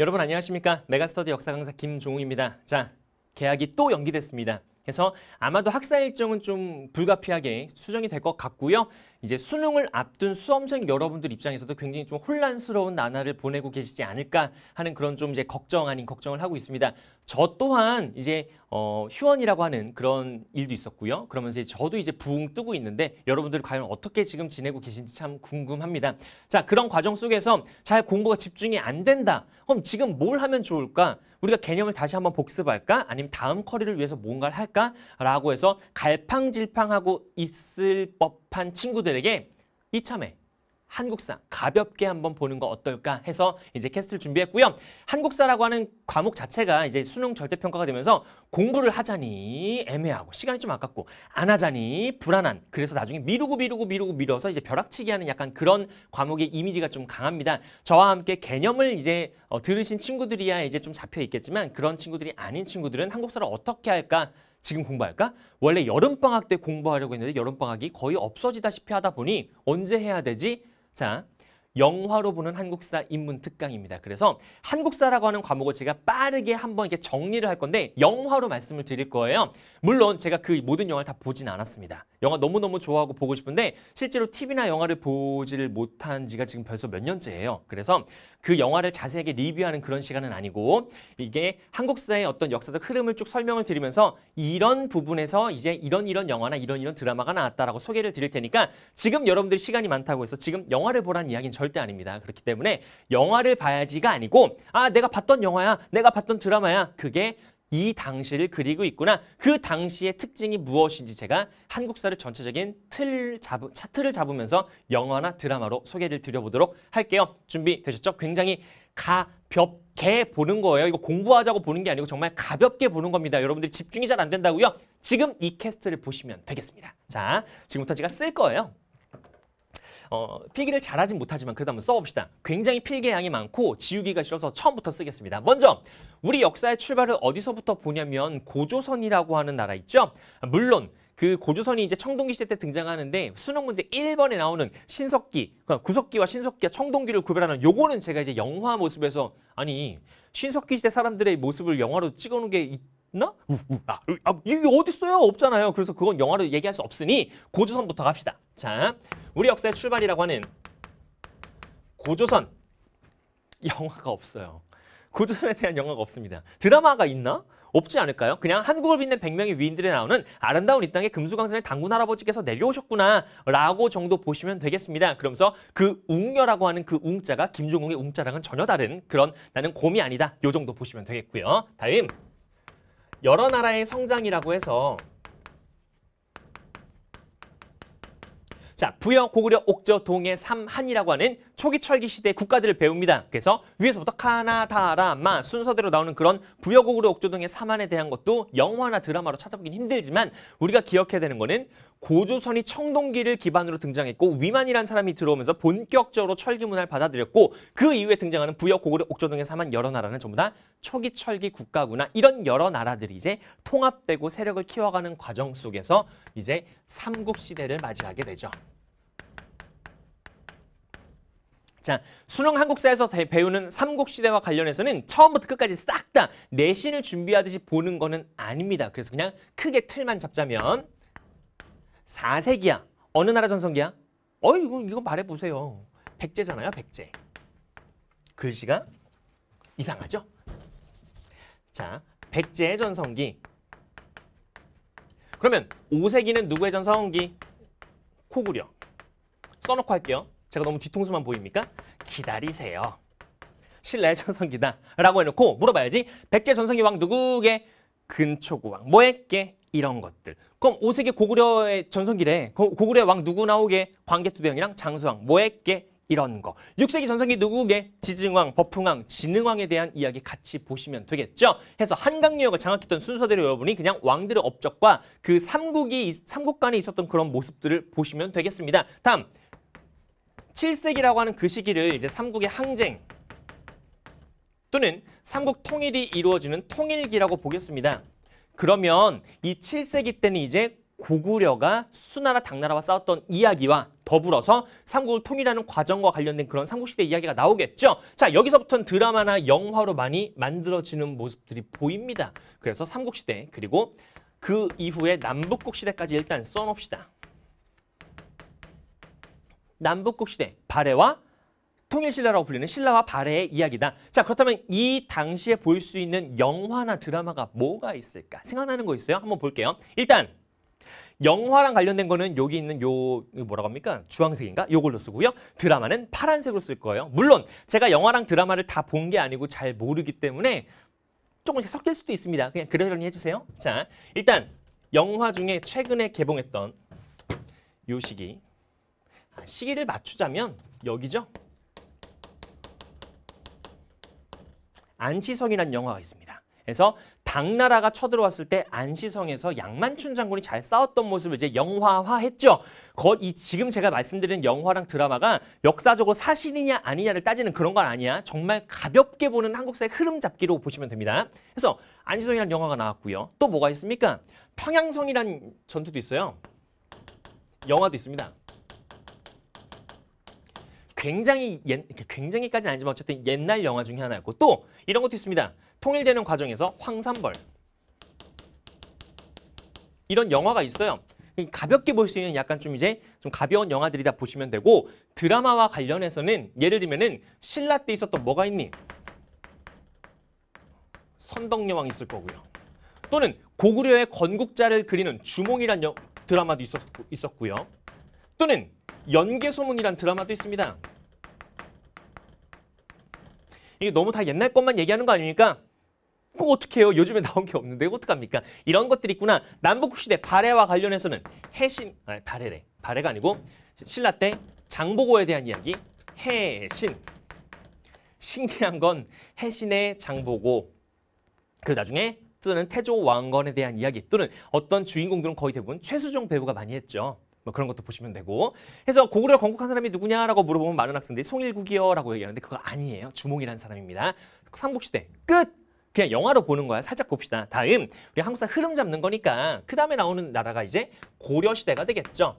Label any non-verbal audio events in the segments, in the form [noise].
여러분 안녕하십니까? 메가스터디 역사 강사 김종우입니다 자, 계약이 또 연기됐습니다. 그래서 아마도 학사 일정은 좀 불가피하게 수정이 될 것 같고요. 이제 수능을 앞둔 수험생 여러분들 입장에서도 굉장히 좀 혼란스러운 나날을 보내고 계시지 않을까 하는 그런 좀 이제 걱정 아닌 걱정을 하고 있습니다. 저 또한 이제 어, 휴원이라고 하는 그런 일도 있었고요. 그러면서 이제 저도 이제 붕 뜨고 있는데 여러분들 과연 어떻게 지금 지내고 계신지 참 궁금합니다. 자 그런 과정 속에서 잘 공부가 집중이 안 된다. 그럼 지금 뭘 하면 좋을까? 우리가 개념을 다시 한번 복습할까? 아니면 다음 커리를 위해서 뭔가를 할까? 않을까? 라고 해서 갈팡질팡하고 있을 법한 친구들에게 이참에 한국사 가볍게 한번 보는 거 어떨까 해서 이제 캐스트를 준비했고요. 한국사라고 하는 과목 자체가 이제 수능 절대평가가 되면서 공부를 하자니 애매하고 시간이 좀 아깝고 안 하자니 불안한 그래서 나중에 미루고 미루고 미루고 미뤄서 이제 벼락치기 하는 약간 그런 과목의 이미지가 좀 강합니다. 저와 함께 개념을 이제 어, 들으신 친구들이야 이제 좀 잡혀 있겠지만 그런 친구들이 아닌 친구들은 한국사를 어떻게 할까 지금 공부할까? 원래 여름방학 때 공부하려고 했는데 여름방학이 거의 없어지다시피 하다 보니 언제 해야 되지? 자, 영화로 보는 한국사 입문 특강입니다. 그래서 한국사라고 하는 과목을 제가 빠르게 한번 이렇게 정리를 할 건데 영화로 말씀을 드릴 거예요. 물론 제가 그 모든 영화를 다 보진 않았습니다. 영화 너무너무 좋아하고 보고 싶은데 실제로 TV나 영화를 보지를 못한 지가 지금 벌써 몇 년째예요. 그래서 그 영화를 자세하게 리뷰하는 그런 시간은 아니고 이게 한국사의 어떤 역사적 흐름을 쭉 설명을 드리면서 이런 부분에서 이제 이런 이런 영화나 이런 이런 드라마가 나왔다라고 소개를 드릴 테니까 지금 여러분들 이 시간이 많다고 해서 지금 영화를 보라는 이야기는 절대 아닙니다. 그렇기 때문에 영화를 봐야지가 아니고 아 내가 봤던 영화야 내가 봤던 드라마야 그게 이 당시를 그리고 있구나. 그 당시의 특징이 무엇인지 제가 한국사를 전체적인 틀 잡, 차트를 잡으면서 영화나 드라마로 소개를 드려보도록 할게요. 준비되셨죠? 굉장히 가볍게 보는 거예요. 이거 공부하자고 보는 게 아니고 정말 가볍게 보는 겁니다. 여러분들이 집중이 잘 안 된다고요? 지금 이 캐스트를 보시면 되겠습니다. 자, 지금부터 제가 쓸 거예요. 어, 필기를 잘하진 못하지만 그래도 한번 써봅시다. 굉장히 필기 양이 많고 지우기가 싫어서 처음부터 쓰겠습니다. 먼저 우리 역사의 출발을 어디서부터 보냐면 고조선이라고 하는 나라 있죠. 물론 그 고조선이 이제 청동기 시대 때 등장하는데 수능 문제 1번에 나오는 신석기, 그러니까 구석기와 신석기와 청동기를 구별하는 요거는 제가 이제 영화 모습에서 아니 신석기 시대 사람들의 모습을 영화로 찍어놓은 게 나? 우, 우, 아, 아 이게 어딨어요? 없잖아요. 그래서 그건 영화로 얘기할 수 없으니 고조선부터 갑시다. 자, 우리 역사의 출발이라고 하는 고조선 영화가 없어요. 고조선에 대한 영화가 없습니다. 드라마가 있나? 없지 않을까요? 그냥 한국을 빛낸 100명의 위인들에 나오는 아름다운 이 땅에 금수강산의 당군 할아버지께서 내려오셨구나 라고 정도 보시면 되겠습니다. 그러면서 그 웅녀라고 하는 그 웅자가 김종국의 웅자랑은 전혀 다른 그런 나는 곰이 아니다 요 정도 보시면 되겠고요. 다음 여러 나라의 성장이라고 해서 자 부여 고구려 옥저 동해 삼한이라고 하는 초기 철기 시대 국가들을 배웁니다. 그래서 위에서부터 카나다, 라마 순서대로 나오는 그런 부여곡으로 옥조동의 사만에 대한 것도 영화나 드라마로 찾아보긴 힘들지만 우리가 기억해야 되는 거는 고조선이 청동기를 기반으로 등장했고 위만이라는 사람이 들어오면서 본격적으로 철기 문화를 받아들였고 그 이후에 등장하는 부여 고구려 옥조동의 사만 여러 나라는 전부 다 초기 철기 국가구나 이런 여러 나라들이 이제 통합되고 세력을 키워가는 과정 속에서 이제 삼국 시대를 맞이하게 되죠. 자, 수능 한국사에서 배우는 삼국시대와 관련해서는 처음부터 끝까지 싹 다 내신을 준비하듯이 보는 거는 아닙니다. 그래서 그냥 크게 틀만 잡자면 4세기야. 어느 나라 전성기야? 어이, 이건, 이거 말해보세요. 백제잖아요, 백제. 글씨가 이상하죠? 자, 백제 전성기. 그러면 5세기는 누구의 전성기? 코구려. 써놓고 할게요. 제가 너무 뒤통수만 보입니까? 기다리세요. 신라의 전성기다 라고 해놓고 물어봐야지 백제 전성기 왕 누구게? 근초고왕 뭐했게? 이런 것들 그럼 5세기 고구려의 전성기래 고구려 의왕 누구 나오게? 광개토대왕이랑 장수왕 뭐했게? 이런 거 6세기 전성기 누구게? 지증왕, 법흥왕, 진흥왕에 대한 이야기 같이 보시면 되겠죠 해서 한강유역을 장악했던 순서대로 여러분이 그냥 왕들의 업적과 그 삼국이 삼국 간에 있었던 그런 모습들을 보시면 되겠습니다 다음 7세기라고 하는 그 시기를 이제 삼국의 항쟁 또는 삼국 통일이 이루어지는 통일기라고 보겠습니다. 그러면 이 7세기 때는 이제 고구려가 수나라 당나라와 싸웠던 이야기와 더불어서 삼국을 통일하는 과정과 관련된 그런 삼국시대 이야기가 나오겠죠. 자 여기서부터는 드라마나 영화로 많이 만들어지는 모습들이 보입니다. 그래서 삼국시대 그리고 그 이후에 남북국 시대까지 일단 써놓읍시다. 남북국 시대 발해와 통일신라라고 불리는 신라와 발해의 이야기다. 자 그렇다면 이 당시에 볼 수 있는 영화나 드라마가 뭐가 있을까? 생각나는 거 있어요? 한번 볼게요. 일단 영화랑 관련된 거는 여기 있는 요 뭐라고 합니까? 주황색인가? 요걸로 쓰고요. 드라마는 파란색으로 쓸 거예요. 물론 제가 영화랑 드라마를 다 본 게 아니고 잘 모르기 때문에 조금씩 섞일 수도 있습니다. 그냥 그러려니 해주세요. 자 일단 영화 중에 최근에 개봉했던 요 시기 시기를 맞추자면 여기죠. 안시성이라 영화가 있습니다. 그래서 당나라가 쳐들어왔을 때 안시성에서 양만춘 장군이 잘 싸웠던 모습을 이제 영화화했죠. 이 지금 제가 말씀드린 영화랑 드라마가 역사적으로 사실이냐 아니냐를 따지는 그런 건 아니야. 정말 가볍게 보는 한국사의 흐름 잡기로 보시면 됩니다. 그래서 안시성이라 영화가 나왔고요. 또 뭐가 있습니까? 평양성이라 전투도 있어요. 영화도 있습니다. 굉장히 옛, 굉장히까지는 아니지만 어쨌든 옛날 영화 중에 하나였고 또 이런 것도 있습니다. 통일되는 과정에서 황산벌 이런 영화가 있어요. 가볍게 볼 수 있는 약간 좀 이제 좀 가벼운 영화들이다 보시면 되고 드라마와 관련해서는 예를 들면은 신라 때 있었던 뭐가 있니? 선덕여왕 있을 거고요. 또는 고구려의 건국자를 그리는 주몽이란 드라마도 있었, 있었고요. 또는 연개소문이란 드라마도 있습니다. 이게 너무 다 옛날 것만 얘기하는 거 아닙니까? 꼭 어떻게 해요? 요즘에 나온 게 없는데 어떡합니까? 이런 것들이 있구나. 남북국 시대 발해와 관련해서는 해신, 아니 발해래. 발해가 아니고 신라 때 장보고에 대한 이야기, 해신. 신기한 건 해신의 장보고, 그리고 나중에 쓰는 태조 왕건에 대한 이야기 또는 어떤 주인공들은 거의 대부분 최수종 배우가 많이 했죠. 뭐 그런 것도 보시면 되고 해서 고구려 건국한 사람이 누구냐라고 물어보면 많은 학생들이 송일국이요라고 얘기하는데 그거 아니에요. 주몽이라는 사람입니다. 삼국시대 끝! 그냥 영화로 보는 거야. 살짝 봅시다. 다음 우리 한국사 흐름 잡는 거니까 그 다음에 나오는 나라가 이제 고려시대가 되겠죠.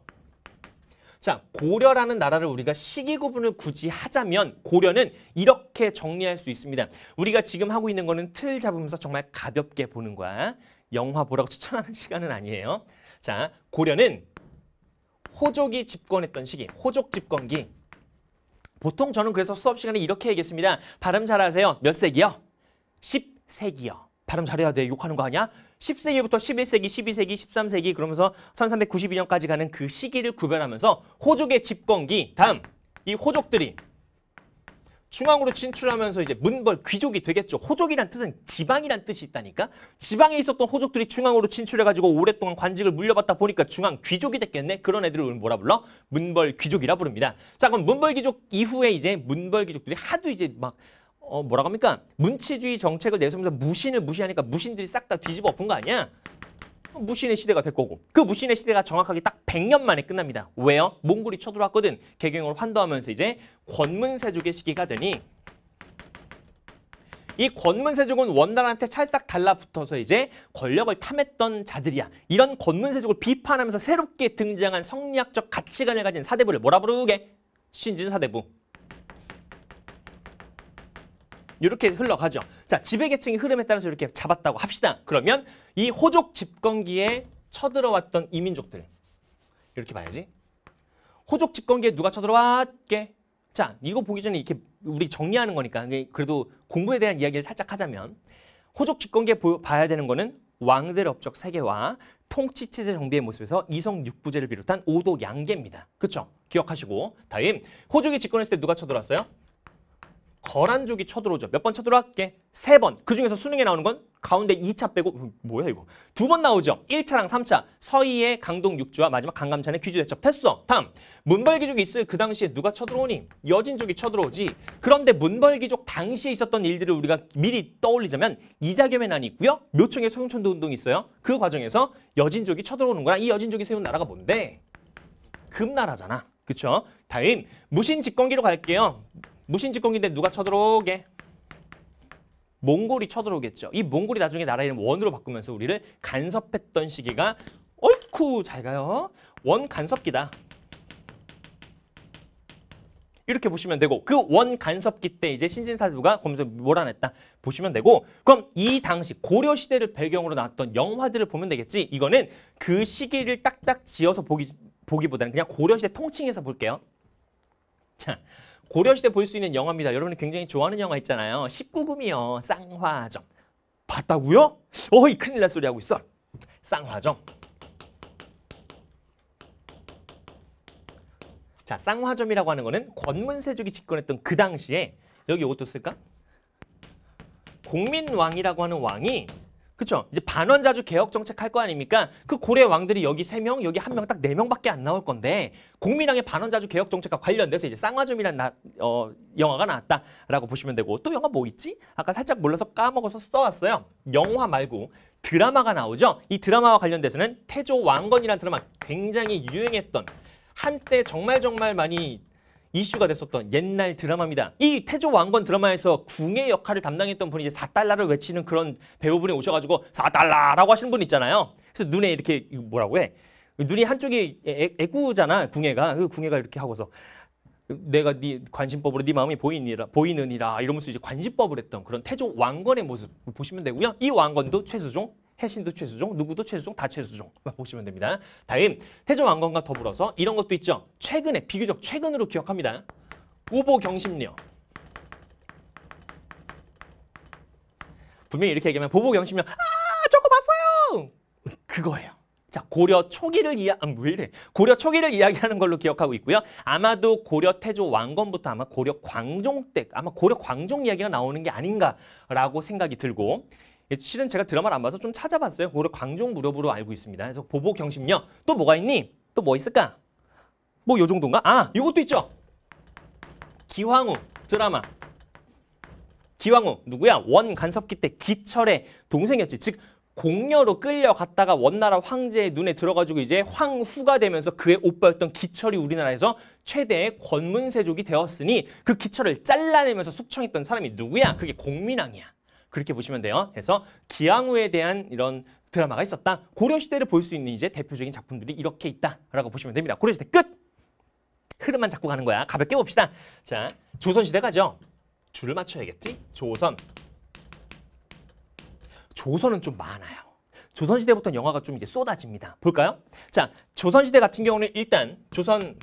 자, 고려라는 나라를 우리가 시기 구분을 굳이 하자면 고려는 이렇게 정리할 수 있습니다. 우리가 지금 하고 있는 거는 틀 잡으면서 정말 가볍게 보는 거야. 영화 보라고 [laughs] 추천하는 시간은 아니에요. 자, 고려는 호족이 집권했던 시기, 호족 집권기. 보통 저는 그래서 수업 시간에 이렇게 얘기했습니다. 발음 잘하세요. 몇 세기요? 10세기요. 발음 잘해야 돼. 욕하는 거 아니야? 10세기부터 11세기, 12세기, 13세기 그러면서 1392년까지 가는 그 시기를 구별하면서 호족의 집권기, 다음 이 호족들이 중앙으로 진출하면서 이제 문벌 귀족이 되겠죠. 호족이란 뜻은 지방이란 뜻이 있다니까. 지방에 있었던 호족들이 중앙으로 진출해가지고 오랫동안 관직을 물려받다 보니까 중앙 귀족이 됐겠네. 그런 애들을 오늘 뭐라 불러? 문벌 귀족이라 부릅니다. 자 그럼 문벌 귀족 이후에 이제 문벌 귀족들이 하도 이제 막 어, 뭐라고 합니까? 문치주의 정책을 내세우면서 무신을 무시하니까 무신들이 싹 다 뒤집어 엎은 거 아니야? 무신의 시대가 될 거고 그 무신의 시대가 정확하게 딱 100년 만에 끝납니다. 왜요? 몽골이 쳐들어왔거든. 개경을 환도하면서 이제 권문세족의 시기가 되니 이 권문세족은 원단한테 찰싹 달라붙어서 이제 권력을 탐했던 자들이야. 이런 권문세족을 비판하면서 새롭게 등장한 성리학적 가치관을 가진 사대부를 뭐라 부르게? 신진사대부. 이렇게 흘러가죠. 자, 지배계층의 흐름에 따라서 이렇게 잡았다고 합시다. 그러면 이 호족 집권기에 쳐들어왔던 이민족들 이렇게 봐야지. 호족 집권기에 누가 쳐들어왔게? 자, 이거 보기 전에 이렇게 우리 정리하는 거니까 그래도 공부에 대한 이야기를 살짝 하자면 호족 집권기에 보, 봐야 되는 거는 왕들 업적 세계와 통치 체제 정비의 모습에서 이성 육부제를 비롯한 오도 양계입니다. 그렇죠? 기억하시고 다음 호족이 집권했을 때 누가 쳐들어왔어요? 거란족이 쳐들어오죠. 몇 번 쳐들어왔게? 세 번. 그중에서 수능에 나오는 건 가운데 2차 빼고 음, 뭐야 이거. 두 번 나오죠. 1차랑 3차. 서희의 강동 6주와 마지막 강감찬의 귀주 대첩. 됐어. 다음. 문벌기족이 있을 그 당시에 누가 쳐들어오니? 여진족이 쳐들어오지. 그런데 문벌기족 당시에 있었던 일들을 우리가 미리 떠올리자면 이자겸의 난이 있고요. 묘청의 소용천도 운동이 있어요. 그 과정에서 여진족이 쳐들어오는 거야. 이 여진족이 세운 나라가 뭔데? 금나라잖아. 그쵸? 다음 무신집권기로 갈게요. 무신직공인데 누가 쳐들어오게? 몽골이 쳐들어오겠죠. 이 몽골이 나중에 나라 이름 원으로 바꾸면서 우리를 간섭했던 시기가 어이쿠 잘 가요. 원 간섭기다. 이렇게 보시면 되고 그 원 간섭기 때 이제 신진사부가 검서 몰아냈다 보시면 되고 그럼 이 당시 고려시대를 배경으로 나왔던 영화들을 보면 되겠지 이거는 그 시기를 딱딱 지어서 보기, 보기보다는 그냥 고려시대 통칭해서 볼게요 자 고려시대 볼 수 있는 영화입니다. 여러분이 굉장히 좋아하는 영화 있잖아요. 19금이요. 쌍화점. 봤다고요? 어이 큰일 날 소리 하고 있어. 쌍화점. 자, 쌍화점이라고 하는 거는 권문세족이 집권했던 그 당시에 여기 이것도 쓸까? 공민왕이라고 하는 왕이 그렇죠 이제 반원자주 개혁 정책 할 거 아닙니까? 그 고래 왕들이 여기 세명 여기 한 명 딱 네명밖에안 나올 건데 공민왕의 반원자주 개혁 정책과 관련돼서 이제 쌍화점이라는 나, 어, 영화가 나왔다라고 보시면 되고 또 영화 뭐 있지? 아까 살짝 몰라서 까먹어서 써왔어요. 영화 말고 드라마가 나오죠? 이 드라마와 관련돼서는 태조 왕건이라는 드라마 굉장히 유행했던 한때 정말 정말 많이 이슈가 됐었던 옛날 드라마입니다. 이 태조 왕건 드라마에서 궁의 역할을 담당했던 분이 이제 4달러를 외치는 그런 배우분이 오셔가지고 4달러라고 하시는 분 있잖아요. 그래서 눈에 이렇게 뭐라고 해? 눈이 한쪽이 애, 구잖아 궁예가 그 궁예가 이렇게 하고서 내가 네 관심법으로 네 마음이 보이니라 보이느니라 이러면서 이제 관심법을 했던 그런 태조 왕건의 모습 보시면 되고요. 이 왕건도 최수종 해신도 최수종, 누구도 최수종, 다 최수종 [laughs] 보시면 됩니다. 다음 태조왕건과 더불어서 이런 것도 있죠. 최근에 비교적 최근으로 기억합니다. 보보경심령 분명히 이렇게 얘기하면 보보경심령 아 저거 봤어요! [laughs] 그거예요. 자 고려 초기를 이야 아, 왜 이래 고려 초기를 이야기하는 걸로 기억하고 있고요 아마도 고려 태조 왕건부터 아마 고려 광종 때 아마 고려 광종 이야기가 나오는 게 아닌가라고 생각이 들고 예, 실은 제가 드라마를 안 봐서 좀 찾아봤어요. 오히려 광종 무렵으로 알고 있습니다. 그래서 보보 경심녀 또 뭐가 있니? 또 뭐 있을까? 뭐요 정도인가? 아 이것도 있죠. 기황후 드라마. 기황후 누구야? 원간섭기 때 기철의 동생이었지. 즉 공녀로 끌려갔다가 원나라 황제의 눈에 들어가지고 이제 황후가 되면서 그의 오빠였던 기철이 우리나라에서 최대의 권문세족이 되었으니 그 기철을 잘라내면서 숙청했던 사람이 누구야? 그게 공민왕이야. 그렇게 보시면 돼요. 그래서 기왕후에 대한 이런 드라마가 있었다. 고려시대를 볼 수 있는 이제 대표적인 작품들이 이렇게 있다라고 보시면 됩니다. 고려시대 끝! 흐름만 잡고 가는 거야. 가볍게 봅시다. 자, 조선시대 가죠. 줄을 맞춰야겠지? 조선. 조선은 좀 많아요. 조선시대부터 영화가 좀 이제 쏟아집니다. 볼까요? 자, 조선시대 같은 경우는 일단 조선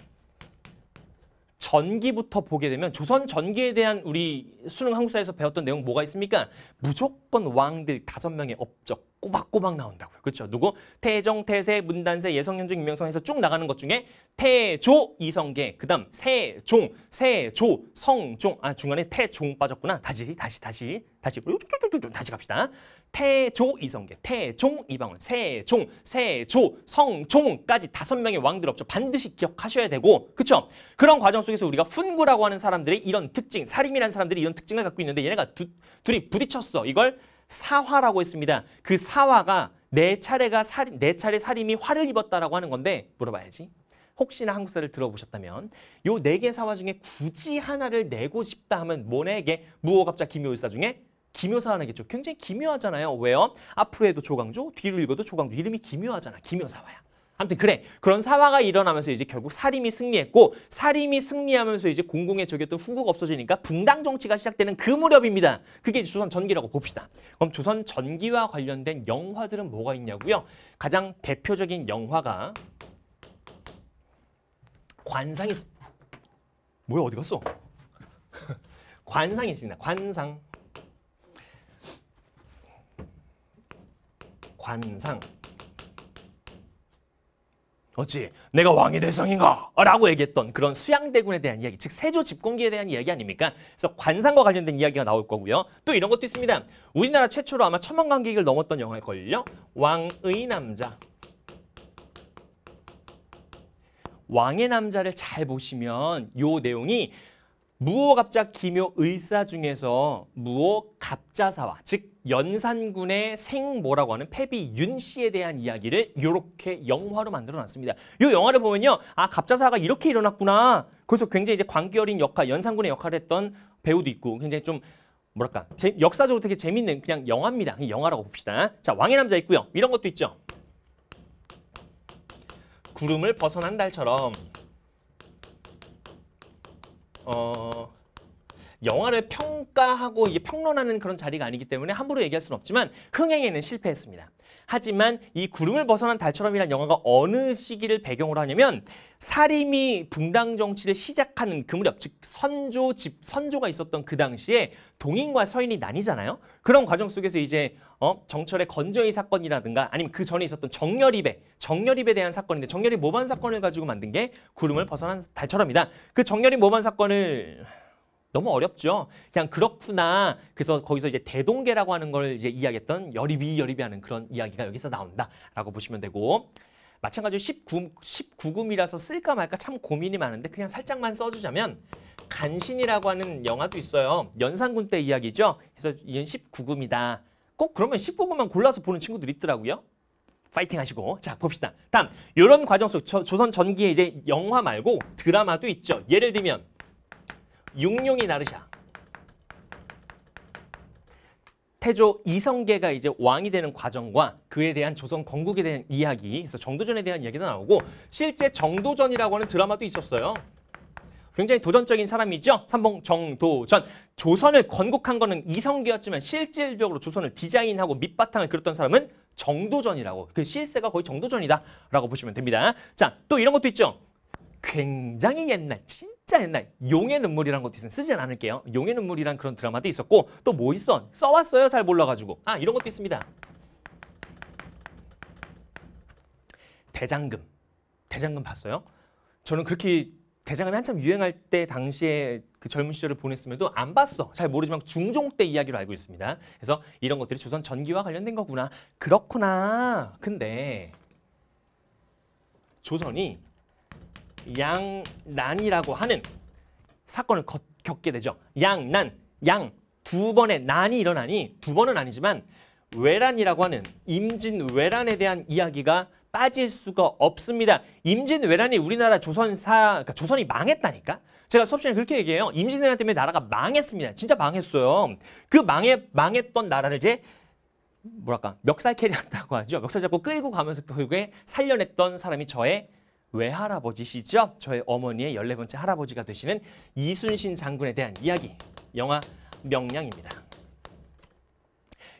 전기부터 보게 되면 조선 전기에 대한 우리 수능 한국사에서 배웠던 내용 뭐가 있습니까? 무조건 왕들 다섯 명의 업적 꼬박꼬박 나온다고요. 그렇죠? 누구? 태종 태세, 문단세, 예성현중, 임명성에서 쭉 나가는 것 중에 태조, 이성계, 그 다음 세종, 세조, 성종 아 중간에 태종 빠졌구나. 다시, 다시, 다시, 다시 다시 갑시다. 태조 이성계, 태종 이방원, 세종, 세조, 성종까지 다섯 명의 왕들 없죠. 반드시 기억하셔야 되고 그쵸 그런 과정 속에서 우리가 훈구라고 하는 사람들의 이런 특징, 사림이라는 사람들이 이런 특징을 갖고 있는데 얘네가 두, 둘이 부딪혔어. 이걸 사화라고 했습니다. 그 사화가 네 차례가 사림, 네 차례 사림이 화를 입었다라고 하는 건데 물어봐야지. 혹시나 한국사를 들어보셨다면 요 네 개 사화 중에 굳이 하나를 내고 싶다 하면 모네에게 무호갑자 김효일사 중에 기묘사라는 게 굉장히 기묘하잖아요. 왜요? 앞으로 해도 조광조, 뒤로 읽어도 조광조. 이름이 기묘하잖아. 기묘사화야. 아무튼 그래. 그런 사화가 일어나면서 이제 결국 사림이 승리했고 사림이 승리하면서 이제 공공의 적이던후구 없어지니까 분당 정치가 시작되는 그 무렵입니다. 그게 조선 전기라고 봅시다. 그럼 조선 전기와 관련된 영화들은 뭐가 있냐고요? 가장 대표적인 영화가 관상이 뭐야 어디 갔어? [laughs] 관상이 있습니다. 관상. 관상 어찌 내가 왕이 될 상인가? 라고 얘기했던 그런 수양대군에 대한 이야기, 즉 세조 집권기에 대한 이야기 아닙니까? 그래서 관상과 관련된 이야기가 나올 거고요. 또 이런 것도 있습니다. 우리나라 최초로 아마 천만 관객을 넘었던 영화일걸요? 왕의 남자. 왕의 남자를 잘 보시면 요 내용이 무오갑자 기묘 의사 중에서 무오갑자사와 즉 연산군의 생모라고 하는 패비 윤 씨에 대한 이야기를 이렇게 영화로 만들어놨습니다. 이 영화를 보면요. 아 갑자사가 이렇게 일어났구나. 그래서 굉장히 이제 광기 어린 역할, 연산군의 역할을 했던 배우도 있고 굉장히 좀 뭐랄까 제, 역사적으로 되게 재밌는 그냥 영화입니다. 그냥 영화라고 봅시다. 자 왕의 남자 있고요. 이런 것도 있죠. 구름을 벗어난 달처럼 어, 영화를 평가하고 평론하는 그런 자리가 아니기 때문에 함부로 얘기할 수는 없지만 흥행에는 실패했습니다. 하지만 이 구름을 벗어난 달처럼이란 영화가 어느 시기를 배경으로 하냐면 사림이 붕당 정치를 시작하는 그 무렵 즉 선조 집 선조가 있었던 그 당시에 동인과 서인이 나뉘잖아요. 그런 과정 속에서 이제 어, 정철의 건저의 사건이라든가 아니면 그 전에 있었던 정렬입에 정렬입에 대한 사건인데 정렬이 모반 사건을 가지고 만든 게 구름을 벗어난 달처럼이다. 그 정렬이 모반 사건을 너무 어렵죠. 그냥 그렇구나. 그래서 거기서 이제 대동계라고 하는 걸 이제 이야기했던 여리비 여리비 하는 그런 이야기가 여기서 나온다라고 보시면 되고 마찬가지로 19, 금이라서 쓸까 말까 참 고민이 많은데 그냥 살짝만 써주자면 간신이라고 하는 영화도 있어요. 연산군 때 이야기죠. 그래서 이건 19금이다. 꼭 그러면 19금만 골라서 보는 친구들 있더라고요. 파이팅 하시고 자 봅시다. 다음 이런 과정 속 조선 전기에 이제 영화 말고 드라마도 있죠. 예를 들면 육룡이 나르샤. 태조 이성계가 이제 왕이 되는 과정과 그에 대한 조선 건국에 대한 이야기, 그래서 정도전에 대한 이야기도 나오고 실제 정도전이라고 하는 드라마도 있었어요. 굉장히 도전적인 사람이죠. 삼봉 정도전. 조선을 건국한 거는 이성계였지만 실질적으로 조선을 디자인하고 밑바탕을 그렸던 사람은 정도전이라고. 그 실세가 거의 정도전이다라고 보시면 됩니다. 자, 또 이런 것도 있죠. 굉장히 옛날, 진 진짜 옛날 용의 눈물이라는 것도 있어요. 쓰진 않을게요. 용의 눈물이란 그런 드라마도 있었고 또 뭐 있어? 써왔어요. 잘 몰라가지고. 아 이런 것도 있습니다. 대장금. 대장금 봤어요? 저는 그렇게 대장금이 한참 유행할 때 당시에 그 젊은 시절을 보냈음에도 안 봤어. 잘 모르지만 중종 때 이야기로 알고 있습니다. 그래서 이런 것들이 조선 전기와 관련된 거구나. 그렇구나. 근데 조선이 양난이라고 하는 사건을 거, 겪게 되죠. 양난, 양두 번의 난이 일어나니 두 번은 아니지만 외란이라고 하는 임진 외란에 대한 이야기가 빠질 수가 없습니다. 임진 외란이 우리나라 조선사 그러니까 조선이 망했다니까. 제가 수업 시간에 그렇게 얘기해요. 임진 외란 때문에 나라가 망했습니다. 진짜 망했어요. 그 망해 망했던 나라를 이제 뭐랄까 멱살 캐리한다고 하죠. 멱살 잡고 끌고 가면서 결국에 살려냈던 사람이 저의 외할아버지시죠. 저의 어머니의 열네 번째 할아버지가 되시는 이순신 장군에 대한 이야기. 영화 명량입니다.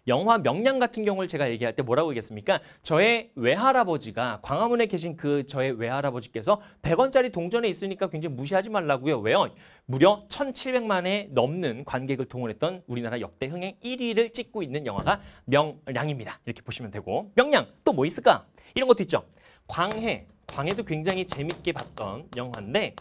영화 명량 같은 경우를 제가 얘기할 때 뭐라고 얘기했습니까? 저의 외할아버지가 광화문에 계신 그 저의 외할아버지께서 100원짜리 동전에 있으니까 굉장히 무시하지 말라고요. 왜요? 무려 1,700만에 넘는 관객을 동원했던 우리나라 역대 흥행 1위를 찍고 있는 영화가 명량입니다. 이렇게 보시면 되고 명량 또 뭐 있을까? 이런 것도 있죠. 광해, 광해도 굉장히 재밌게 봤던 영화인데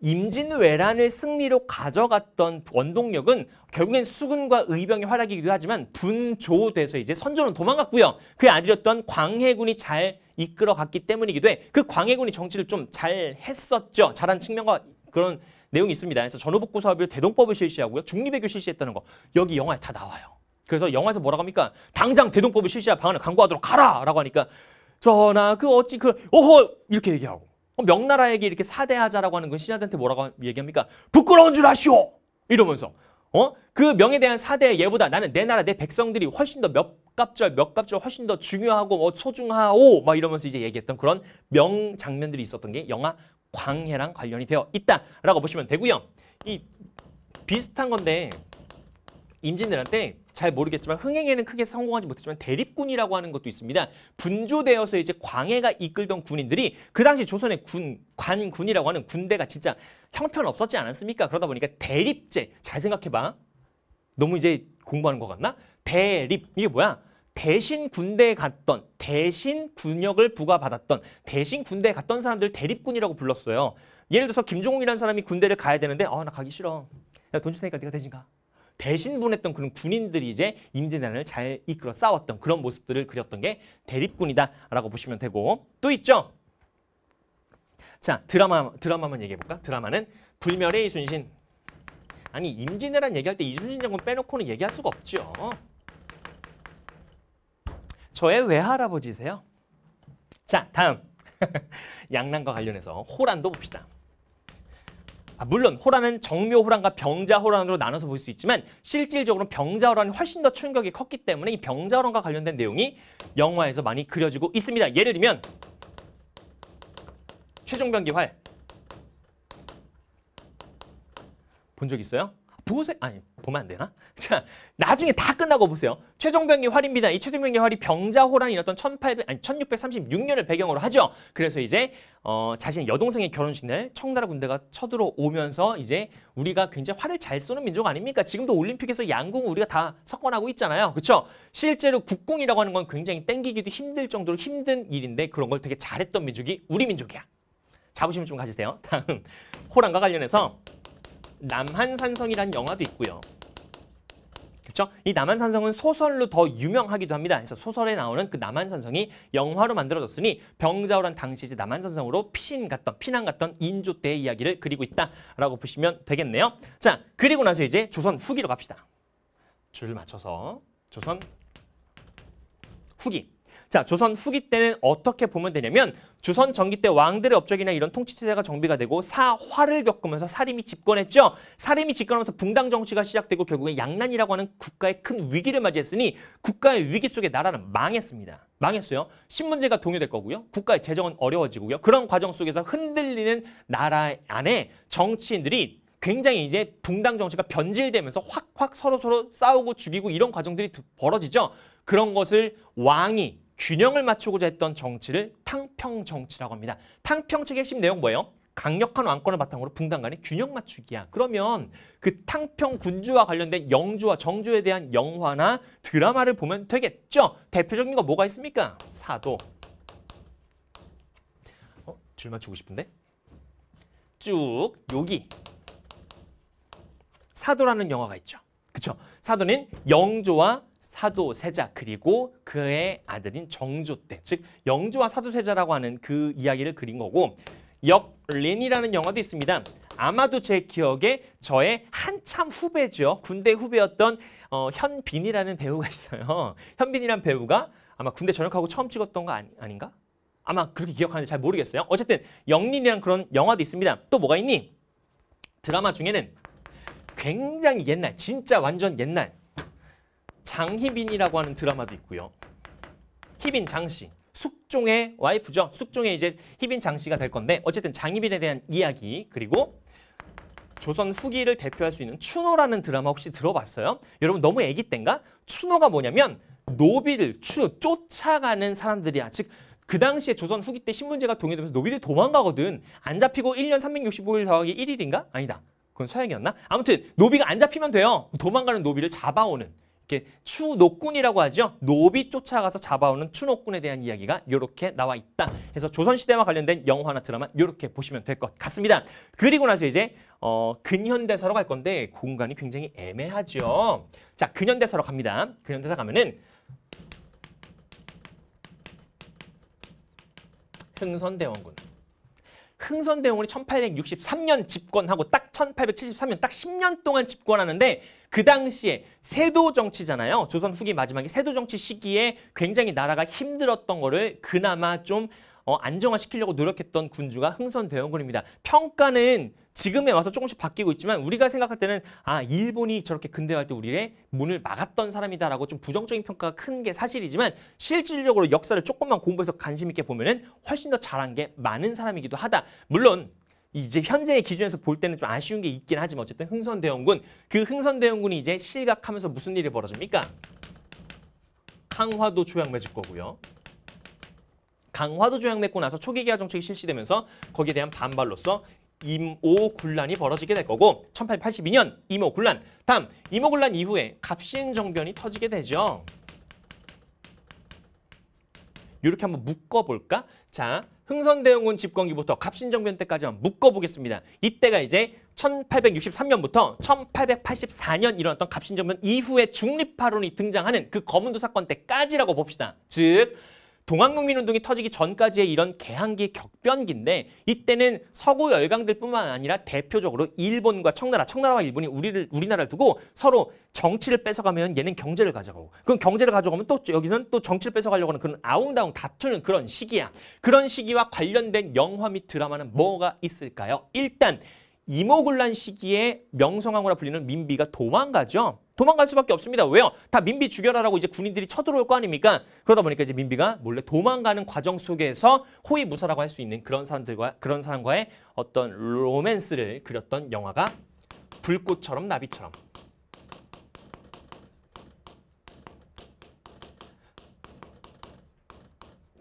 임진왜란을 승리로 가져갔던 원동력은 결국엔 수군과 의병의 활약이기도 하지만 분조돼서 이제 선조는 도망갔고요. 그의 아들이었던 광해군이 잘 이끌어갔기 때문이기도 해. 그 광해군이 정치를 좀 잘했었죠. 잘한 측면과 그런 내용이 있습니다. 그래서 전후복구 사업을 대동법을 실시하고요. 중립외교 실시했다는 거 여기 영화에 다 나와요. 그래서 영화에서 뭐라고 합니까? 당장 대동법을 실시할 방안을 강구하도록 하라! 라고 하니까 그러나 그 어찌 그 오호 이렇게 얘기하고 어, 명나라에게 이렇게 사대하자라고 하는 건 신하들한테 뭐라고 얘기합니까? 부끄러운 줄 아시오! 이러면서 어? 그 명에 대한 사대 예보다 나는 내 나라 내 백성들이 훨씬 더 몇 갑절 몇 갑절 훨씬 더 중요하고 뭐 소중하오 막 이러면서 이제 얘기했던 그런 명 장면들이 있었던 게 영화 광해랑 관련이 되어 있다라고 보시면 되고요. 이 비슷한 건데 임진왜란 때잘 모르겠지만 흥행에는 크게 성공하지 못했지만 대립군이라고 하는 것도 있습니다. 분조되어서 이제 광해가 이끌던 군인들이 그 당시 조선의 군 관군이라고 하는 군대가 진짜 형편없었지 않았습니까? 그러다 보니까 대립제 잘 생각해봐. 너무 이제 공부하는 것 같나? 대립 이게 뭐야? 대신 군대에 갔던 대신 군역을 부과받았던 대신 군대에 갔던 사람들 대립군이라고 불렀어요. 예를 들어서 김종웅이라는 사람이 군대를 가야 되는데 아나 가기 싫어. 야돈줄 테니까 네가 대신 가. 배신분했던 그런 군인들이 이제 임진왜란을 잘 이끌어 싸웠던 그런 모습들을 그렸던 게 대립군이다라고 보시면 되고 또 있죠. 자 드라마 드라마만 얘기해 볼까? 드라마는 불멸의 이순신. 아니 임진왜란 얘기할 때 이순신 장군 빼놓고는 얘기할 수가 없죠. 저의 외할아버지세요. 자 다음 [laughs] 양란과 관련해서 호란도 봅시다. 아, 물론 호란은 정묘호란과 병자호란으로 나눠서 볼 수 있지만 실질적으로 병자호란이 훨씬 더 충격이 컸기 때문에 이 병자호란과 관련된 내용이 영화에서 많이 그려지고 있습니다. 예를 들면 최종병기활 본 적 있어요? 보세 아니 보면 안 되나? [laughs] 자 나중에 다 끝나고 보세요. 최종병기 활입니다. 이 최종병기 활이 병자호란이 일었던 1800 아니 1636년을 배경으로 하죠. 그래서 이제 어, 자신의 여동생의 결혼식 날 청나라 군대가 쳐들어오면서 이제 우리가 굉장히 활을 잘 쏘는 민족 아닙니까? 지금도 올림픽에서 양궁 우리가 다 석권하고 있잖아요. 그렇죠? 실제로 국궁이라고 하는 건 굉장히 땡기기도 힘들 정도로 힘든 일인데 그런 걸 되게 잘했던 민족이 우리 민족이야. 자부심 을좀 가지세요. 다음 호란과 관련해서 남한산성이란 영화도 있고요. 그렇죠? 이 남한산성은 소설로 더 유명하기도 합니다. 그래서 소설에 나오는 그 남한산성이 영화로 만들어졌으니 병자호란 당시 이제 남한산성으로 피신 갔던 피난 갔던 인조 때의 이야기를 그리고 있다라고 보시면 되겠네요. 자, 그리고 나서 이제 조선 후기로 갑시다. 줄 맞춰서 조선 후기. 자, 조선 후기 때는 어떻게 보면 되냐면 조선 전기 때 왕들의 업적이나 이런 통치 체제가 정비가 되고 사화를 겪으면서 사림이 집권했죠. 사림이 집권하면서 붕당 정치가 시작되고 결국에 양난이라고 하는 국가의 큰 위기를 맞이했으니 국가의 위기 속에 나라는 망했습니다. 망했어요. 신문제가 동요될 거고요. 국가의 재정은 어려워지고요. 그런 과정 속에서 흔들리는 나라 안에 정치인들이 굉장히 이제 붕당 정치가 변질되면서 확확 서로서로 싸우고 죽이고 이런 과정들이 벌어지죠. 그런 것을 왕이 균형을 맞추고자 했던 정치를 탕평 정치라고 합니다. 탕평책의 핵심 내용 뭐예요? 강력한 왕권을 바탕으로 분단 간의 균형 맞추기야. 그러면 그 탕평 군주와 관련된 영조와 정조에 대한 영화나 드라마를 보면 되겠죠. 대표적인 거 뭐가 있습니까? 사도. 어, 줄 맞추고 싶은데? 쭉 여기. 사도라는 영화가 있죠. 그쵸? 사도는 영조와 사도 세자 그리고 그의 아들인 정조 때, 즉 영조와 사도 세자라고 하는 그 이야기를 그린 거고 역린이라는 영화도 있습니다. 아마도 제 기억에 저의 한참 후배죠. 군대 후배였던 어, 현빈이라는 배우가 있어요. 현빈이란 배우가 아마 군대 전역하고 처음 찍었던 거 아니, 아닌가? 아마 그렇게 기억하는지 잘 모르겠어요. 어쨌든 영린이란 그런 영화도 있습니다. 또 뭐가 있니? 드라마 중에는 굉장히 옛날, 진짜 완전 옛날 장희빈이라고 하는 드라마도 있고요. 희빈 장씨. 숙종의 와이프죠. 숙종의 이제 희빈 장씨가 될 건데 어쨌든 장희빈에 대한 이야기 그리고 조선 후기를 대표할 수 있는 추노라는 드라마 혹시 들어봤어요? 여러분 너무 애기 땐가? 추노가 뭐냐면 노비를 추 쫓아가는 사람들이 아직 그 당시에 조선 후기 때 신문제가 동의되면서 노비들 도망가거든. 안 잡히고 1년 365일 더하기 1일인가? 아니다. 그건 서양이었나? 아무튼 노비가 안 잡히면 돼요. 도망가는 노비를 잡아오는 이렇게 추노꾼이라고 하죠. 노비 쫓아가서 잡아오는 추노꾼에 대한 이야기가 이렇게 나와 있다. 그래서 조선시대와 관련된 영화나 드라마 이렇게 보시면 될 것 같습니다. 그리고 나서 이제 어, 근현대사로 갈 건데 공간이 굉장히 애매하죠. 자, 근현대사로 갑니다. 근현대사 가면은 흥선대원군 흥선대원이 군 1863년 집권하고 딱 1873년 딱 10년 동안 집권하는데 그 당시에 세도 정치잖아요. 조선 후기 마지막에 세도 정치 시기에 굉장히 나라가 힘들었던 거를 그나마 좀 어, 안정화시키려고 노력했던 군주가 흥선대원군입니다. 평가는 지금에 와서 조금씩 바뀌고 있지만 우리가 생각할 때는 아 일본이 저렇게 근대화할 때 우리의 문을 막았던 사람이다라고 좀 부정적인 평가가 큰 게 사실이지만 실질적으로 역사를 조금만 공부해서 관심 있게 보면은 훨씬 더 잘한 게 많은 사람이기도 하다. 물론 이제 현재의 기준에서 볼 때는 좀 아쉬운 게 있긴 하지만 어쨌든 흥선대원군 그 흥선대원군이 이제 실각하면서 무슨 일이 벌어집니까? 강화도 조약 맺을 거고요. 강화도 조약 맺고 나서 초기개화 정책이 실시되면서 거기에 대한 반발로서 임오군란이 벌어지게 될 거고 1882년 임오군란 다음 임오군란 이후에 갑신정변이 터지게 되죠. 이렇게 한번 묶어볼까? 자, 흥선대원군 집권기부터 갑신정변 때까지 한번 묶어보겠습니다. 이때가 이제 1863년부터 1884년 일어났던 갑신정변 이후에 중립파론이 등장하는 그 검은도 사건 때까지라고 봅시다. 즉 동학농민운동이 터지기 전까지의 이런 개항기 격변기인데 이때는 서구 열강들 뿐만 아니라 대표적으로 일본과 청나라, 청나라와 일본이 우리를, 우리나라를 두고 서로 정치를 뺏어가면 얘는 경제를 가져가고 그럼 경제를 가져가면 또 여기서는 또 정치를 뺏어가려고 하는 그런 아웅다웅 다투는 그런 시기야. 그런 시기와 관련된 영화 및 드라마는 뭐가 있을까요? 일단 이모군란 시기에 명성황후라 불리는 민비가 도망가죠. 도망갈 수밖에 없습니다. 왜요? 다 민비 죽여라라고 이제 군인들이 쳐들어올 거 아닙니까? 그러다 보니까 이제 민비가 몰래 도망가는 과정 속에서 호위무사라고 할 수 있는 그런 사람들과 그런 사람과의 어떤 로맨스를 그렸던 영화가 불꽃처럼 나비처럼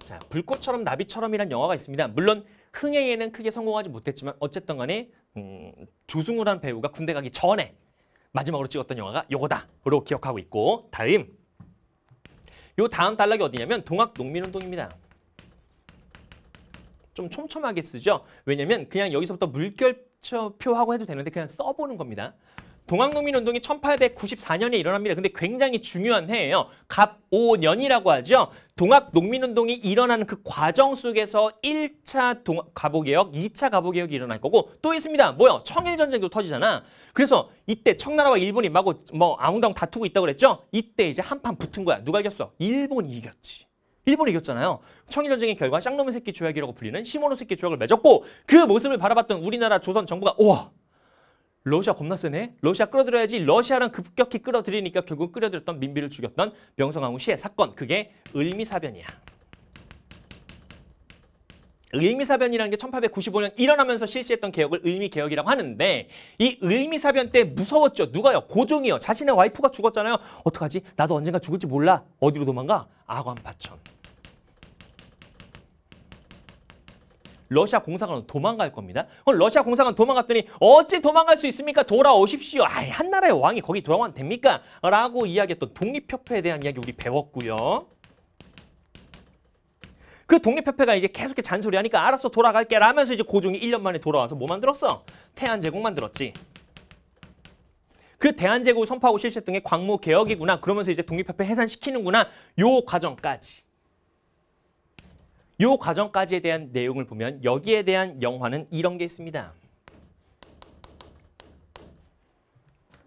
자, 불꽃처럼 나비처럼이란 영화가 있습니다. 물론 흥행에는 크게 성공하지 못했지만 어쨌든 간에 음, 조승우란 배우가 군대 가기 전에 마지막으로 찍었던 영화가 요거다로 기억하고 있고 다음 요 다음 단락이 어디냐면 동학농민운동입니다. 좀 촘촘하게 쓰죠. 왜냐면 그냥 여기서부터 물결표하고 해도 되는데 그냥 써보는 겁니다. 동학농민운동이 1894년에 일어납니다. 근데 굉장히 중요한 해예요. 갑오년이라고 하죠. 동학농민운동이 일어나는 그 과정 속에서 1차 동, 갑오개혁 2차 갑오개혁이 일어날 거고 또 있습니다. 뭐요? 청일전쟁도 터지잖아. 그래서 이때 청나라와 일본이 마구 뭐 아웅다웅 다투고 있다고 그랬죠? 이때 이제 한 판 붙은 거야. 누가 이겼어? 일본이 이겼지. 일본이 이겼잖아요. 청일전쟁의 결과 쌍놈의 새끼 조약이라고 불리는 시모노 새끼 조약을 맺었고 그 모습을 바라봤던 우리나라 조선 정부가 우와 러시아 겁나 세네. 러시아 끌어들여야지. 러시아랑 급격히 끌어들이니까 결국 끌어들였던 민비를 죽였던 명성황후 시의 사건. 그게 을미사변이야. 을미사변이라는 게 1895년 일어나면서 실시했던 개혁을 을미개혁이라고 하는데 이 을미사변 때 무서웠죠. 누가요? 고종이요. 자신의 와이프가 죽었잖아요. 어떡하지? 나도 언젠가 죽을지 몰라. 어디로 도망가? 아관파천. 러시아 공사관은 도망갈 겁니다. 그럼 러시아 공사관 도망갔더니 어찌 도망갈 수 있습니까? 돌아오십시오. 아이, 한나라의 왕이 거기 돌아가면 됩니까? 라고 이야기했던 독립협회에 대한 이야기 우리 배웠고요. 그 독립협회가 이제 계속 잔소리하니까 알았어 돌아갈게 라면서 이제 고종이 1년 만에 돌아와서 뭐 만들었어? 태안제국 만들었지. 그 대한제국 선파하고 실시 등의 광무개혁이구나. 그러면서 이제 독립협회 해산시키는구나. 요 과정까지. 요 과정까지에 대한 내용을 보면 여기에 대한 영화는 이런 게 있습니다.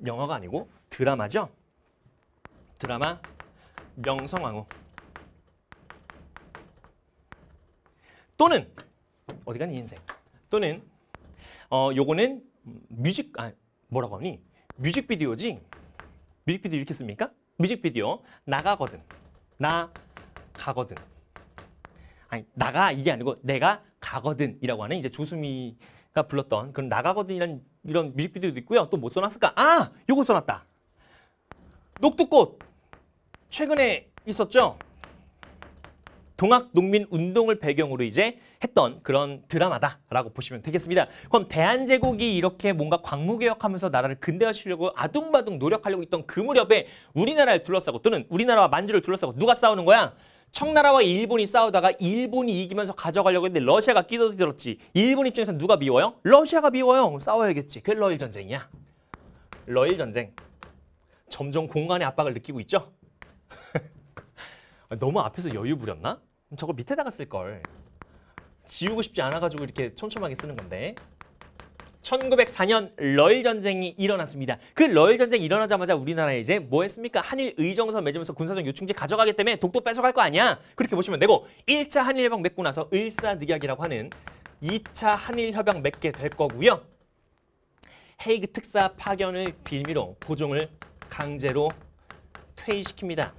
영화가 아니고 드라마죠. 드라마 명성황후 또는 어디 가니 인생 또는 어 요거는 뮤직 아 뭐라고 하니 뮤직비디오지 뮤직비디오 이렇게 씁니까? 뮤직비디오 나가거든 나가거든 아니 나가 이게 아니고 내가 가거든이라고 하는 이제 조수미가 불렀던 그런 나가거든이런 이런 뮤직비디오도 있고요. 또 뭐 써놨을까? 아, 요거 써놨다. 녹두꽃 최근에 있었죠. 동학 농민 운동을 배경으로 이제 했던 그런 드라마다라고 보시면 되겠습니다. 그럼 대한제국이 이렇게 뭔가 광무개혁하면서 나라를 근대화시키려고 아둥바둥 노력하려고 있던 그 무렵에 우리나라를 둘러싸고 또는 우리나라와 만주를 둘러싸고 누가 싸우는 거야? 청나라와 일본이 싸우다가 일본이 이기면서 가져가려고 했는데 러시아가 끼어들었지. 일본 입장에서 는 누가 미워요? 러시아가 미워요. 싸워야겠지. 그게 러일 전쟁이야. 러일 전쟁. 점점 공간의 압박을 느끼고 있죠? [laughs] 너무 앞에서 여유 부렸나? 저걸 밑에다가 쓸 걸. 지우고 싶지 않아가지고 이렇게 촘촘하게 쓰는 건데. 1904년 러일 전쟁이 일어났습니다. 그 러일 전쟁이 일어나자마자 우리나라에 이제 뭐 했습니까? 한일 의정서 맺으면서 군사적 요충지 가져가기 때문에 독도 뺏어갈 거 아니야? 그렇게 보시면 되고 1차 한일협약 맺고 나서 을사늑약이라고 하는 2차 한일협약 맺게 될 거고요. 헤이그 특사 파견을 빌미로 고종을 강제로 퇴위시킵니다.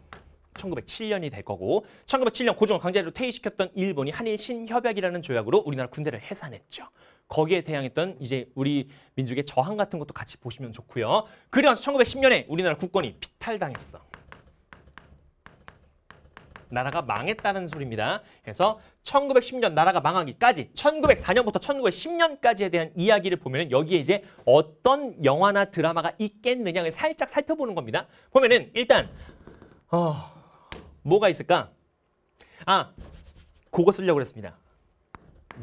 1907년이 될 거고 1907년 고종을 강제로 퇴위시켰던 일본이 한일 신협약이라는 조약으로 우리나라 군대를 해산했죠. 거기에 대항했던 이제 우리 민족의 저항 같은 것도 같이 보시면 좋고요. 그래서 1910년에 우리나라 국권이 피탈당했어. 나라가 망했다는 소리입니다. 그래서 1910년 나라가 망하기까지 1904년부터 1910년까지에 대한 이야기를 보면 여기에 이제 어떤 영화나 드라마가 있겠느냐를 살짝 살펴보는 겁니다. 보면은 일단 어, 뭐가 있을까? 아, 그거 쓰려고 그랬습니다.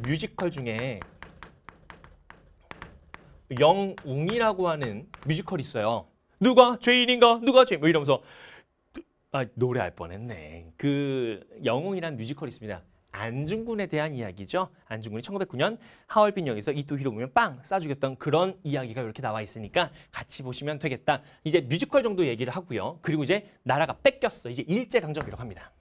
뮤지컬 중에 영웅이라고 하는 뮤지컬이 있어요. 누가 죄인인가? 누가 죄인? 뭐 이러면서 아, 노래 알 뻔했네. 그 영웅이란 뮤지컬이 있습니다. 안중근에 대한 이야기죠. 안중근이 1909년 하얼빈역에서 이토 히로부미빵 싸주겠던 그런 이야기가 이렇게 나와 있으니까 같이 보시면 되겠다. 이제 뮤지컬 정도 얘기를 하고요. 그리고 이제 나라가 뺏겼어. 이제 일제강점기라고 합니다.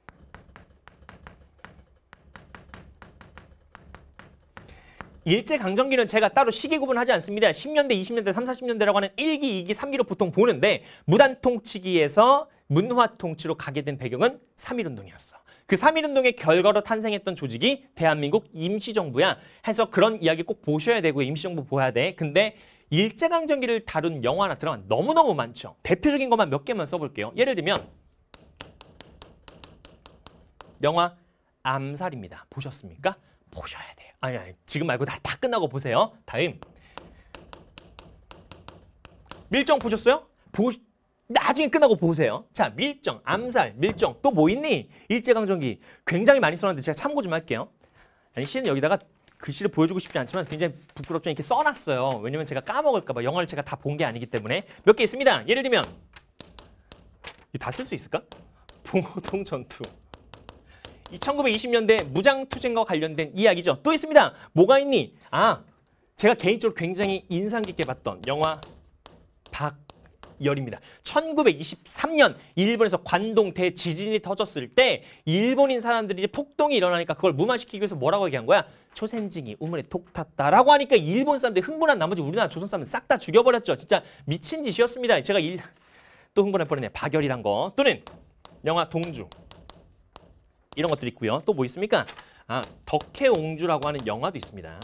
일제강점기는 제가 따로 시기 구분하지 않습니다. 10년대, 20년대, 3, 40년대라고 하는 1기, 2기, 3기로 보통 보는데 무단통치기에서 문화통치로 가게 된 배경은 3.1운동이었어. 그 3.1운동의 결과로 탄생했던 조직이 대한민국 임시정부야. 해서 그런 이야기 꼭 보셔야 되고 임시정부 보야 아 돼. 근데 일제강점기를 다룬 영화나 드라마 너무너무 많죠. 대표적인 것만 몇 개만 써볼게요. 예를 들면 영화 암살입니다. 보셨습니까? 보셔야 돼요. 아니, 아니, 지금 말고 다, 다 끝나고 보세요. 다음. 밀정 보셨어요? 보, 나중에 끝나고 보세요. 자, 밀정, 암살, 밀정, 또 뭐 있니? 일제강점기. 굉장히 많이 써놨는데 제가 참고 좀 할게요. 아니, 실은 여기다가 글씨를 보여주고 싶지 않지만 굉장히 부끄럽죠. 이렇게 써놨어요. 왜냐면 제가 까먹을까 봐 영화를 제가 다 본 게 아니기 때문에 몇 개 있습니다. 예를 들면 다쓸 수 있을까? 봉호동 전투 1920년대 무장투쟁과 관련된 이야기죠. 또 있습니다. 뭐가 있니? 아, 제가 개인적으로 굉장히 인상 깊게 봤던 영화 박열입니다. 1923년 일본에서 관동 대지진이 터졌을 때 일본인 사람들이 이제 폭동이 일어나니까 그걸 무마시키기 위해서 뭐라고 얘기한 거야? 초센징이 우물에 톡 탔다라고 하니까 일본 사람들이 흥분한 나머지 우리나라 조선 사람들 싹 다 죽여버렸죠. 진짜 미친 짓이었습니다. 제가 일... 또 흥분할 뻔했네. 박열이란 거. 또는 영화 동주. 이런 것들이 있고요. 또 뭐 있습니까? 아, 덕혜옹주라고 하는 영화도 있습니다.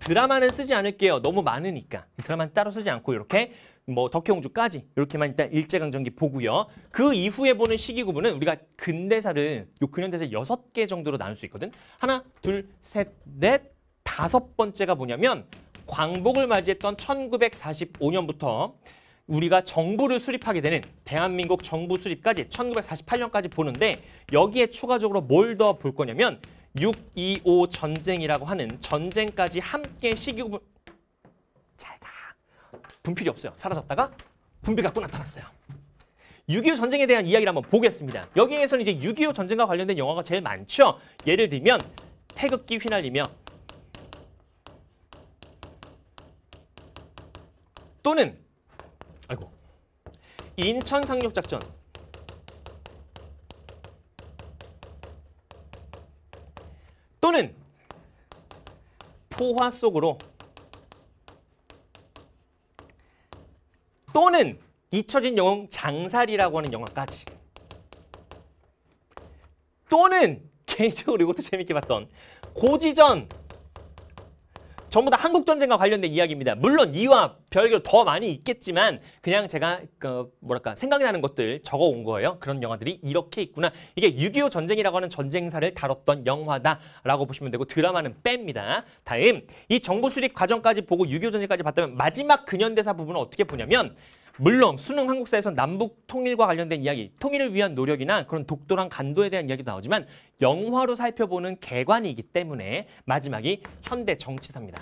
드라마는 쓰지 않을게요. 너무 많으니까. 드라마는 따로 쓰지 않고 이렇게 뭐 덕혜옹주까지 이렇게만 일단 일제강점기 보고요. 그 이후에 보는 시기구분은 우리가 근대사를 요 근현대사 여섯 개 정도로 나눌 수 있거든. 하나, 둘, 셋, 넷, 다섯 번째가 뭐냐면 광복을 맞이했던 1945년부터 우리가 정부를 수립하게 되는 대한민국 정부 수립까지 1948년까지 보는데 여기에 추가적으로 뭘 더 볼 거냐면 6.25 전쟁이라고 하는 전쟁까지 함께 시기구분 잘가 분필이 없어요. 사라졌다가 분필 갖고 나타났어요. 6.25 전쟁에 대한 이야기를 한번 보겠습니다. 여기에서는 이제 6.25 전쟁과 관련된 영화가 제일 많죠. 예를 들면 태극기 휘날리며 또는 아이고. 인천 상륙 작전. 또는 포화 속으로 또는 잊혀진 영웅 장살이라고 하는 영화까지 또는 개인적으로 이것도 재밌게 봤던 고지전 전부 다 한국 전쟁과 관련된 이야기입니다. 물론 이와 별개로 더 많이 있겠지만 그냥 제가 그 뭐랄까 생각나는 것들 적어온 거예요. 그런 영화들이 이렇게 있구나. 이게 6.25 전쟁이라고 하는 전쟁사를 다뤘던 영화다라고 보시면 되고 드라마는 뺍니다. 다음 이 정보 수립 과정까지 보고 6.25 전쟁까지 봤다면 마지막 근현대사 부분은 어떻게 보냐면 물론 수능 한국사에서 남북 통일과 관련된 이야기, 통일을 위한 노력이나 그런 독도랑 간도에 대한 이야기도 나오지만 영화로 살펴보는 개관이기 때문에 마지막이 현대 정치사입니다.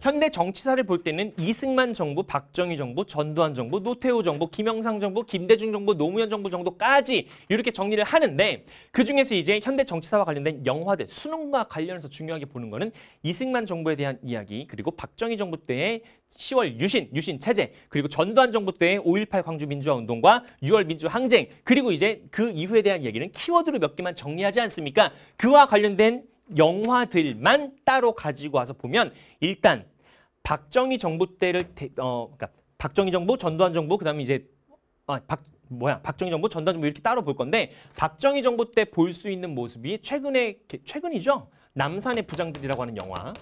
현대 정치사를 볼 때는 이승만 정부, 박정희 정부, 전두환 정부, 노태우 정부, 김영상 정부, 김대중 정부, 노무현 정부 정도까지 이렇게 정리를 하는데 그중에서 이제 현대 정치사와 관련된 영화들, 수능과 관련해서 중요하게 보는 거는 이승만 정부에 대한 이야기, 그리고 박정희 정부 때의 10월 유신, 유신 체제, 그리고 전두환 정부 때의 5.18 광주 민주화 운동과 6월 민주 항쟁, 그리고 이제 그 이후에 대한 이야기는 키워드로 몇 개만 정리하지 않습니까? 그와 관련된 영화들만 따로 가지고 와서 보면 일단 박정희 정부 때를 어 그러니까 박정희 정부, 전두환 정부, 그다음에 이제 아, 박 뭐야 박정희 정부, 전두환 정부 이렇게 따로 볼 건데 박정희 정부 때 볼 수 있는 모습이 최근에 최근이죠 남산의 부장들이라고 하는 영화.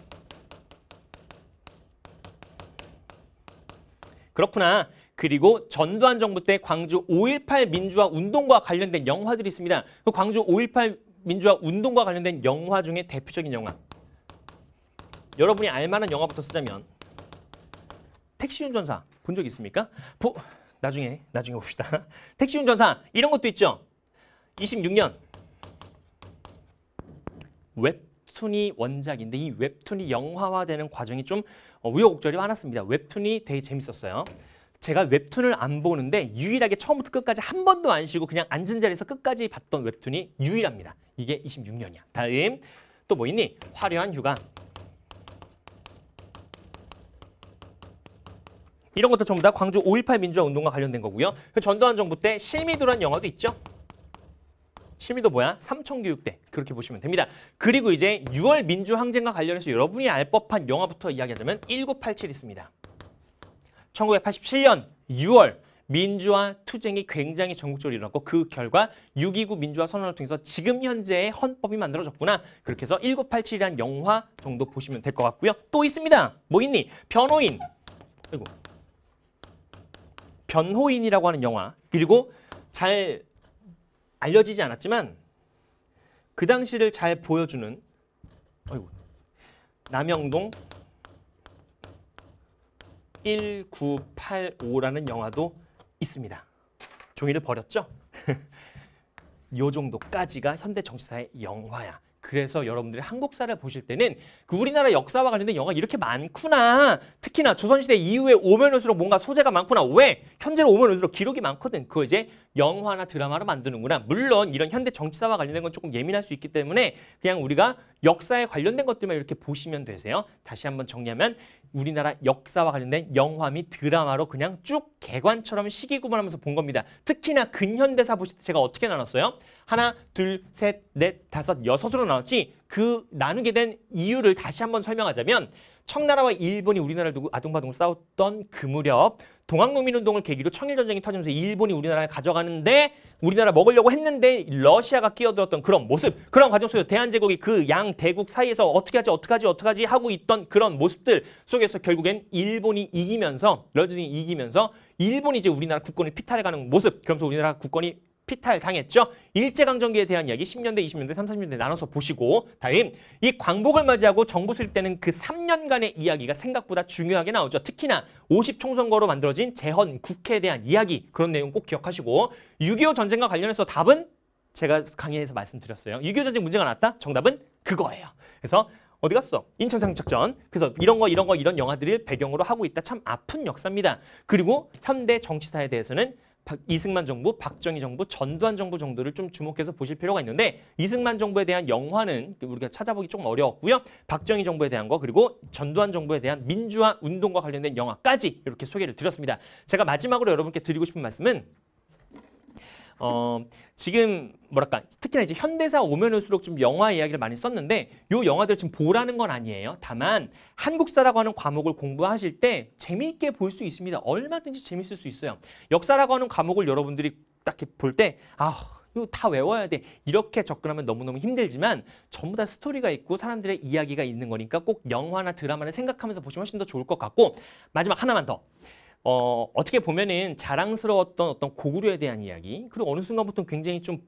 그렇구나. 그리고 전두환 정부 때 광주 5.18 민주화 운동과 관련된 영화들이 있습니다. 그 광주 5.18 민주화 운동과 관련된 영화 중에 대표적인 영화. 여러분이 알만한 영화부터 쓰자면 택시운전사 본 적 있습니까? 보, 나중에 나중에 봅시다. [laughs] 택시운전사 이런 것도 있죠. 26년 웹툰이 원작인데 이 웹툰이 영화화되는 과정이 좀 우여곡절이 많았습니다. 웹툰이 되게 재밌었어요. 제가 웹툰을 안 보는데 유일하게 처음부터 끝까지 한 번도 안 쉬고 그냥 앉은 자리에서 끝까지 봤던 웹툰이 유일합니다. 이게 26년이야. 다음 또 뭐 있니? 화려한 휴가. 이런 것도 전부 다 광주 5.18 민주화 운동과 관련된 거고요. 그 전두환 정부 때 실미도란 영화도 있죠. 실미도 뭐야? 삼청교육대 그렇게 보시면 됩니다. 그리고 이제 6월 민주항쟁과 관련해서 여러분이 알 법한 영화부터 이야기하자면 1987 있습니다. 1987년 6월 민주화 투쟁이 굉장히 전국적으로 일어났고 그 결과 6.29 민주화 선언을 통해서 지금 현재의 헌법이 만들어졌구나. 그렇게 해서 1 9 8 7이라는 영화 정도 보시면 될 것 같고요. 또 있습니다. 뭐 있니? 변호인. 아이고. 변호인이라고 하는 영화. 그리고 잘 알려지지 않았지만 그 당시를 잘 보여주는 아이고. 남영동 1985라는 영화도 있습니다. 종이를 버렸죠? [laughs] 요 정도까지가 현대 정치사의 영화야. 그래서 여러분들이 한국사를 보실 때는 그 우리나라 역사와 관련된 영화 가 이렇게 많구나. 특히나 조선시대 이후에 오면 올수록 뭔가 소재가 많구나. 왜? 현재로 오면 올수록 기록이 많거든. 그거 이제 영화나 드라마로 만드는구나. 물론 이런 현대 정치사와 관련된 건 조금 예민할 수 있기 때문에 그냥 우리가 역사에 관련된 것들만 이렇게 보시면 되세요. 다시 한번 정리하면 우리나라 역사와 관련된 영화 및 드라마로 그냥 쭉 개관처럼 시기구분하면서 본 겁니다. 특히나 근현대사 보실 때 제가 어떻게 나눴어요? 하나, 둘, 셋, 넷, 다섯, 여섯으로 나눴지 그 나누게 된 이유를 다시 한번 설명하자면 청나라와 일본이 우리나라를 두고 아둥바둥 싸웠던 그 무렵 동학농민운동을 계기로 청일전쟁이 터지면서 일본이 우리나라를 가져가는데 우리나라 먹으려고 했는데 러시아가 끼어들었던 그런 모습 그런 과정 속에서 대한제국이 그 양 대국 사이에서 어떻게 하지 어떻게 하지 어떻게 하지 하고 있던 그런 모습들 속에서 결국엔 일본이 이기면서 러시아이 이기면서 일본이 이제 우리나라 국권을 피탈해가는 모습 그러면서 우리나라 국권이 피탈당했죠. 일제강점기에 대한 이야기 10년대, 20년대, 30, 40년대 나눠서 보시고 다음 이 광복을 맞이하고 정부 수립되는 그 3년간의 이야기가 생각보다 중요하게 나오죠. 특히나 50총선거로 만들어진 재헌 국회에 대한 이야기 그런 내용 꼭 기억하시고 6.25 전쟁과 관련해서 답은 제가 강의에서 말씀드렸어요. 6.25 전쟁 문제가 났다? 정답은 그거예요. 그래서 어디 갔어? 인천상륙작전. 그래서 이런 거 이런 거 이런 영화들을 배경으로 하고 있다. 참 아픈 역사입니다. 그리고 현대 정치사에 대해서는 이승만 정부, 박정희 정부, 전두환 정부 정도를 좀 주목해서 보실 필요가 있는데 이승만 정부에 대한 영화는 그 우리가 찾아보기 조금 어려웠고요. 박정희 정부에 대한 거 그리고 전두환 정부에 대한 민주화 운동과 관련된 영화까지 이렇게 소개를 드렸습니다. 제가 마지막으로 여러분께 드리고 싶은 말씀은 어, 지금 뭐랄까 특히나 이제 현대사 오면 올수록 좀 영화 이야기를 많이 썼는데 요 영화들 지금 보라는 건 아니에요. 다만 한국사라고 하는 과목을 공부하실 때 재미있게 볼 수 있습니다. 얼마든지 재미있을수 있어요. 역사라고 하는 과목을 여러분들이 딱히 볼 때 아. 이거 다 외워야 돼. 이렇게 접근하면 너무너무 힘들지만 전부 다 스토리가 있고 사람들의 이야기가 있는 거니까 꼭 영화나 드라마를 생각하면서 보시면 훨씬 더 좋을 것 같고 마지막 하나만 더. 어, 어떻게 보면은 자랑스러웠던 어떤 고구려에 대한 이야기 그리고 어느 순간부터 굉장히 좀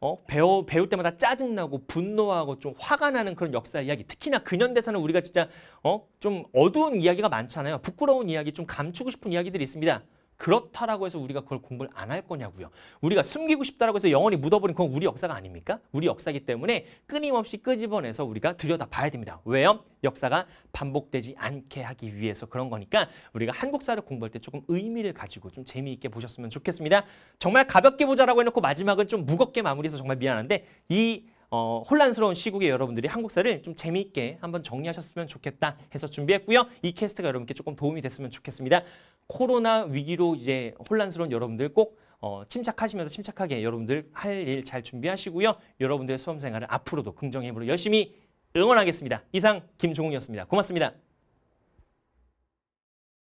어, 배워, 배울 때마다 짜증나고 분노하고 좀 화가 나는 그런 역사 이야기 특히나 근현대사는 우리가 진짜 어, 좀 어두운 이야기가 많잖아요 부끄러운 이야기 좀 감추고 싶은 이야기들이 있습니다 그렇다라고 해서 우리가 그걸 공부를 안 할 거냐고요. 우리가 숨기고 싶다라고 해서 영원히 묻어버린 건 우리 역사가 아닙니까? 우리 역사기 때문에 끊임없이 끄집어내서 우리가 들여다봐야 됩니다. 왜요? 역사가 반복되지 않게 하기 위해서 그런 거니까 우리가 한국사를 공부할 때 조금 의미를 가지고 좀 재미있게 보셨으면 좋겠습니다. 정말 가볍게 보자라고 해놓고 마지막은 좀 무겁게 마무리해서 정말 미안한데 이 어, 혼란스러운 시국에 여러분들이 한국사를 좀 재미있게 한번 정리하셨으면 좋겠다 해서 준비했고요. 이 캐스트가 여러분께 조금 도움이 됐으면 좋겠습니다. 코로나 위기로 이제 혼란스러운 여러분들 꼭 어, 침착하시면서 침착하게 여러분들 할 일 잘 준비하시고요. 여러분들의 수험생활을 앞으로도 긍정의 힘으로 열심히 응원하겠습니다. 이상 김종욱이었습니다. 고맙습니다.